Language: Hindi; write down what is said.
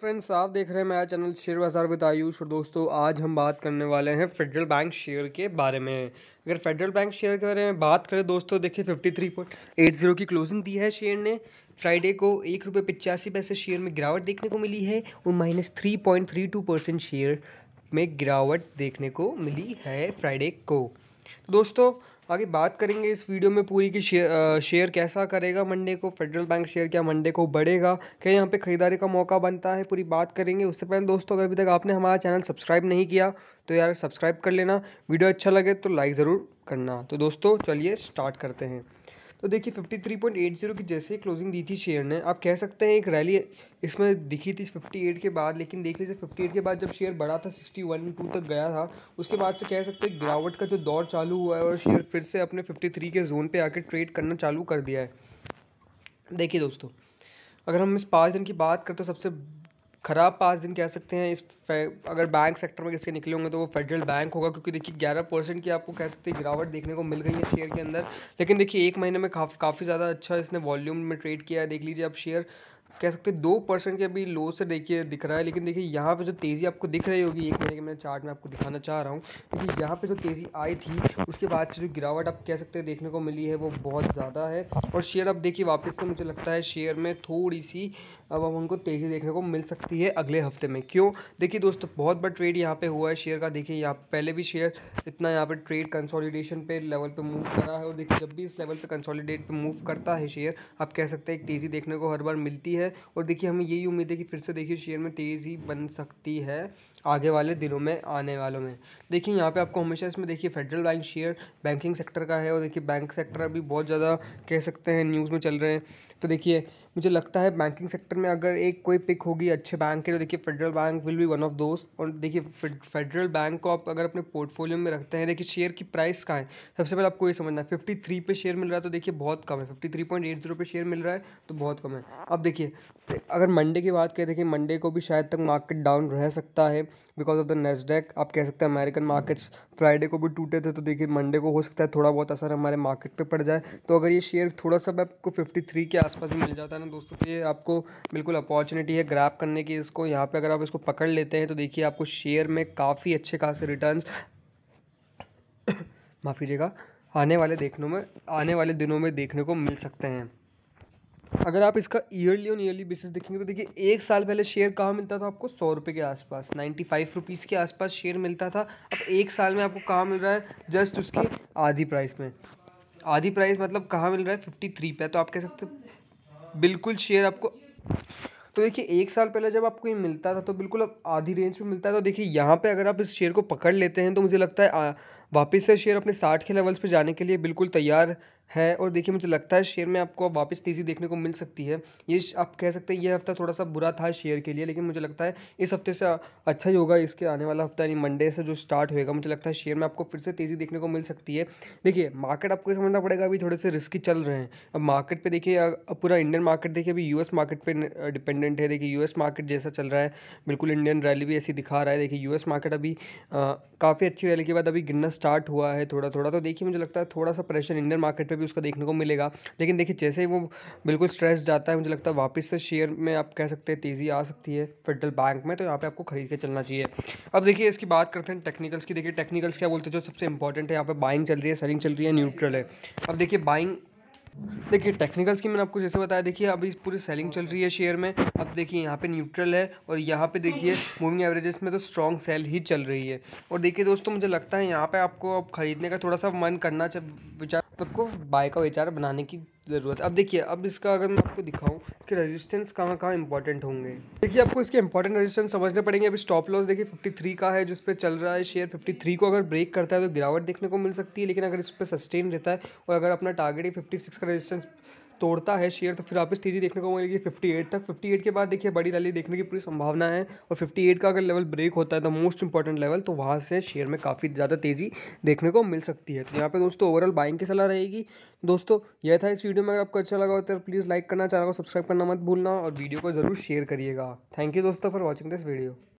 फ्रेंड्स आप देख रहे हैं मेरा चैनल शेयर बाजार विद आयुष और दोस्तों आज हम बात करने वाले हैं फेडरल बैंक शेयर के बारे में अगर फेडरल बैंक शेयर के बारे में बात करें दोस्तों देखिए fifty three point eight zero की क्लोजिंग दी है शेयर ने फ्राइडे को एक रुपये पचासी पैसे शेयर में गिरावट देखने को मिली है और minus three point three two percent share में गिरावट देखने को मिली है फ्राइडे को तो दोस्तों आगे बात करेंगे इस वीडियो में पूरी कि शेयर शेयर कैसा करेगा मंडे को फेडरल बैंक शेयर क्या मंडे को बढ़ेगा क्या यहाँ पे ख़रीदारी का मौका बनता है पूरी बात करेंगे उससे पहले दोस्तों अगर अभी तक आपने हमारा चैनल सब्सक्राइब नहीं किया तो यार सब्सक्राइब कर लेना वीडियो अच्छा लगे तो लाइक ज़रूर करना तो दोस्तों चलिए स्टार्ट करते हैं तो देखिए 53.80 की जैसे क्लोजिंग दी थी शेयर ने आप कह सकते हैं एक रैली इसमें दिखी थी 58 के बाद लेकिन देख लीजिए 58 के बाद जब शेयर बढ़ा था वन टू तक गया था उसके बाद से कह सकते हैं गिरावट का जो दौर चालू हुआ है और शेयर फिर से अपने 53 के जोन पर आकर ट्रेड करना चालू कर दिया है देखिए दोस्तों अगर हम इस पाँच दिन की बात करते तो सबसे ख़राब पाँच दिन कह सकते हैं इस अगर बैंक सेक्टर में किसके निकले होंगे तो वो फेडरल बैंक होगा क्योंकि देखिए ग्यारह परसेंट की आपको कह सकते हैं गिरावट देखने को मिल गई है शेयर के अंदर लेकिन देखिए एक महीने में काफ़ी काफ़ी ज़्यादा अच्छा इसने वॉल्यूम में ट्रेड किया है देख लीजिए आप शेयर कह सकते हैं दो परसेंट के अभी लो से देखिए दिख रहा है लेकिन देखिए यहाँ पे जो तेज़ी आपको दिख रही होगी एक महीने के मैं चार्ट में आपको दिखाना चाह रहा हूँ देखिए यहाँ पे जो तेज़ी आई थी उसके बाद से जो गिरावट आप कह सकते हैं देखने को मिली है वो बहुत ज़्यादा है और शेयर अब देखिए वापस से मुझे लगता है शेयर में थोड़ी सी अब हम उनको तेज़ी देखने को मिल सकती है अगले हफ्ते में क्यों देखिए दोस्तों बहुत बड़ा ट्रेड यहाँ पर हुआ है शेयर का देखिए यहाँ पहले भी शेयर इतना यहाँ पर ट्रेड कंसॉलीडेशन पर लेवल पर मूव करा है और देखिए जब भी इस लेवल पर कंसॉलीडेट पर मूव करता है शेयर आप कह सकते हैं एक तेज़ी देखने को हर बार मिलती है है और देखिए हमें यही उम्मीद है कि फिर से देखिए शेयर में तेज़ी बन सकती है आगे वाले दिनों में आने वालों में देखिए यहाँ पे आपको हमेशा इसमें देखिए Federal Bank share banking sector का है और देखिए बैंक सेक्टर अभी बहुत ज़्यादा कह सकते हैं न्यूज़ में चल रहे हैं तो देखिए मुझे लगता है बैंकिंग सेक्टर में अगर एक कोई पिक होगी अच्छे बैंक के तो देखिए Federal Bank will be one of those और देखिए फेडरल बैंक को आप अगर अपने पोर्टफोलियो में रखते हैं देखिए शेयर की प्राइस कहाँ है सबसे पहले आपको ये समझना है फिफ्टी थ्री पे शेयर मिल रहा है तो देखिए बहुत कम है fifty three point eight zero पे शेयर मिल रहा है तो बहुत कम है अब देखिए तो अगर मंडे की बात करें देखिए मंडे को भी शायद तक मार्केट डाउन रह सकता है बिकॉज ऑफ द नेस्डेक आप कह सकते हैं अमेरिकन मार्केट्स फ्राइडे को भी टूटे थे तो देखिए मंडे को हो सकता है थोड़ा बहुत असर हमारे मार्केट पर पड़ जाए तो अगर ये शेयर थोड़ा सा आपको फिफ्टी के आसपास भी मिल जाता है हूँ दोस्तों तो ये आपको बिल्कुल अपॉर्चुनिटी है ग्रैप करने की इसको यहाँ पे अगर आप इसको पकड़ लेते हैं तो देखिए आपको शेयर में काफ़ी अच्छे खासे रिटर्न्स माफ़ कीजिएगा आने वाले देखने में आने वाले दिनों में देखने को मिल सकते हैं अगर आप इसका ईयरली ऑन ईयरली बेसिस देखेंगे तो देखिए एक साल पहले शेयर कहाँ मिलता था आपको सौ रुपये के आसपास नाइन्टी फाइव रुपीज़ के आसपास शेयर मिलता था अब एक साल में आपको कहाँ मिल रहा है जस्ट उसकी आधी प्राइस में आधी प्राइस मतलब कहाँ मिल रहा है फिफ्टी थ्री पे तो आप कह सकते बिल्कुल शेयर आपको तो देखिए एक साल पहले जब आपको ये मिलता था तो बिल्कुल अब आधी रेंज में मिलता है तो देखिए यहाँ पे अगर आप इस शेयर को पकड़ लेते हैं तो मुझे लगता है वापस से शेयर अपने साठ के लेवल्स पे जाने के लिए बिल्कुल तैयार है और देखिए मुझे लगता है शेयर में आपको वापस तेज़ी देखने को मिल सकती है ये आप कह सकते हैं ये हफ्ता थोड़ा सा बुरा था शेयर के लिए लेकिन मुझे लगता है इस हफ्ते से अच्छा ही होगा इसके आने वाला हफ्ता यानी मंडे से जो स्टार्ट होएगा मुझे लगता है शेयर में आपको फिर से तेज़ी देखने को मिल सकती है देखिए मार्केट आपको समझना पड़ेगा अभी थोड़े से रिस्की चल रहे हैं अब मार्केट पर देखिए पूरा इंडियन मार्केट देखिए अभी यू मार्केट पर डिपेंडेंट है देखिए यू मार्केट जैसा चल रहा है बिल्कुल इंडियन रैली भी ऐसी दिखा रहा है देखिए यू मार्केट अभी काफ़ी अच्छी रैली के बाद अभी गिरना स्टार्ट हुआ है थोड़ा थोड़ा तो देखिए मुझे लगता है थोड़ा सा प्रेशर इंडियन मार्केट भी उसका देखने को मिलेगा लेकिन देखिए जैसे ही वो बिल्कुल स्ट्रेस जाता है मुझे लगता है वापस से शेयर में आप कह सकते हैं तेज़ी आ सकती है फेडरल बैंक में तो यहाँ पे आपको खरीद के चलना चाहिए अब देखिए इसकी बात करते हैं टेक्निकल्स की देखिए टेक्निकल्स क्या बोलते हैं जो सबसे इंपॉर्टेंट है यहाँ पर बाइंग चल रही है सेलिंग चल रही है न्यूट्रल है अब देखिए बाइंग देखिए टेक्निकल्स की मैंने आपको जैसे बताया देखिए अभी पूरी सेलिंग चल रही है शेयर में अब देखिए यहाँ पे न्यूट्रल है और यहाँ पे देखिए मूविंग एवरेजेस में तो स्ट्रॉन्ग सेल ही चल रही है और देखिए दोस्तों मुझे लगता है यहाँ पे आपको अब खरीदने का थोड़ा सा मन करना विचार तो आपको बाय का विचार बनाने की ज़रूरत अब देखिए अब इसका अगर मैं आपको दिखाऊं कि रेजिस्टेंस कहाँ कहाँ इंपॉर्टेंट होंगे देखिए आपको इसके इंपॉर्टेंट रेजिस्टेंस समझने पड़ेंगे अभी स्टॉप लॉस देखिए 53 का है जिस पर चल रहा है शेयर 53 को अगर ब्रेक करता है तो गिरावट देखने को मिल सकती है लेकिन अगर इस पर सस्टेन रहता है और अगर अपना टारगेट ही फिफ्टी का रजिस्टेंस तोड़ता है शेयर तो फिर वापस तेज़ी देखने को मिलेगी 58 तक 58 के बाद देखिए बड़ी रैली देखने की पूरी संभावना है और 58 का अगर लेवल ब्रेक होता है तो मोस्ट इंपॉर्टेंट लेवल तो वहाँ से शेयर में काफ़ी ज़्यादा तेज़ी देखने को मिल सकती है तो यहाँ पर दोस्तों ओवरऑल बाइंग की सलाह रहेगी दोस्तों यह था इस वीडियो में अगर आपको अच्छा लगा हो तो प्लीज़ लाइक करना चैनल को सब्सक्राइब करना मत भूलना और वीडियो को ज़रूर शेयर करिएगा थैंक यू दोस्तों फॉर वॉचिंग दिस वीडियो